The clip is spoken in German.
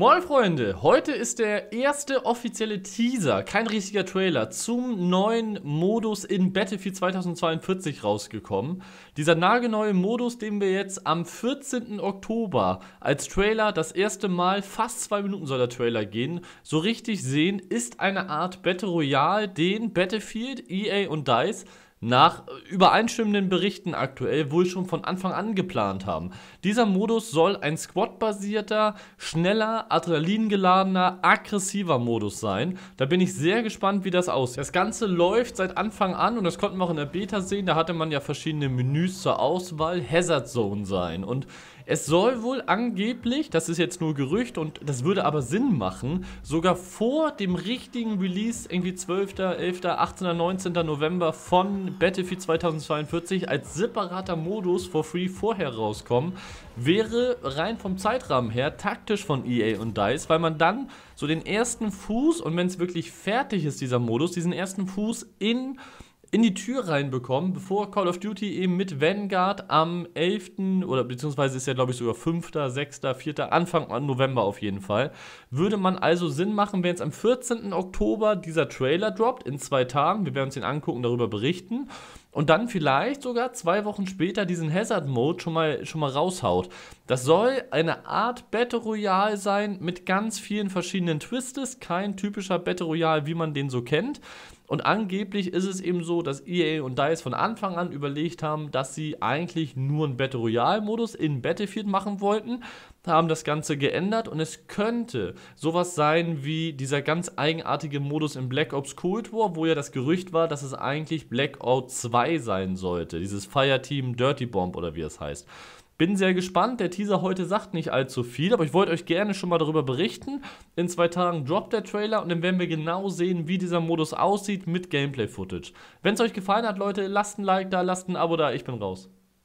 Moin Freunde, heute ist der erste offizielle Teaser, kein richtiger Trailer, zum neuen Modus in Battlefield 2042 rausgekommen. Dieser nagelneue Modus, den wir jetzt am 14. Oktober als Trailer das erste Mal, fast zwei Minuten soll der Trailer gehen, so richtig sehen, ist eine Art Battle Royale, den Battlefield, EA und DICE nach übereinstimmenden Berichten aktuell wohl schon von Anfang an geplant haben. Dieser Modus soll ein squad-basierter, schneller, adrenalingeladener, aggressiver Modus sein. Da bin ich sehr gespannt, wie das aussieht. Das Ganze läuft seit Anfang an und das konnten wir auch in der Beta sehen. Da hatte man ja verschiedene Menüs zur Auswahl. Hazard Zone sein und es soll wohl angeblich, das ist jetzt nur Gerücht und das würde aber Sinn machen, sogar vor dem richtigen Release, irgendwie 12., 11., 18., 19. November von Battlefield 2042 als separater Modus for free vorher rauskommen, wäre rein vom Zeitrahmen her taktisch von EA und DICE, weil man dann so den ersten Fuß und wenn es wirklich fertig ist, dieser Modus, diesen ersten Fuß in in die Tür reinbekommen, bevor Call of Duty eben mit Vanguard am 11. oder beziehungsweise ist ja, glaube ich, sogar 5., 6., 4., Anfang November auf jeden Fall. Würde man also Sinn machen, wenn jetzt am 14. Oktober dieser Trailer droppt, in zwei Tagen, wir werden uns den angucken, darüber berichten und dann vielleicht sogar zwei Wochen später diesen Hazard Mode schon mal, schon mal raushaut. Das soll eine Art Battle Royale sein mit ganz vielen verschiedenen Twists, kein typischer Battle Royale, wie man den so kennt. Und angeblich ist es eben so, dass EA und DICE von Anfang an überlegt haben, dass sie eigentlich nur einen Battle Royale-Modus in Battlefield machen wollten, haben das Ganze geändert und es könnte sowas sein wie dieser ganz eigenartige Modus in Black Ops Cold War, wo ja das Gerücht war, dass es eigentlich Black Ops 2 sein sollte, dieses Fireteam Dirty Bomb oder wie es heißt. Bin sehr gespannt. Der Teaser heute sagt nicht allzu viel, aber ich wollte euch gerne schon mal darüber berichten. In zwei Tagen droppt der Trailer und dann werden wir genau sehen, wie dieser Modus aussieht mit Gameplay-Footage. Wenn es euch gefallen hat, Leute, lasst ein Like da, lasst ein Abo da. Ich bin raus.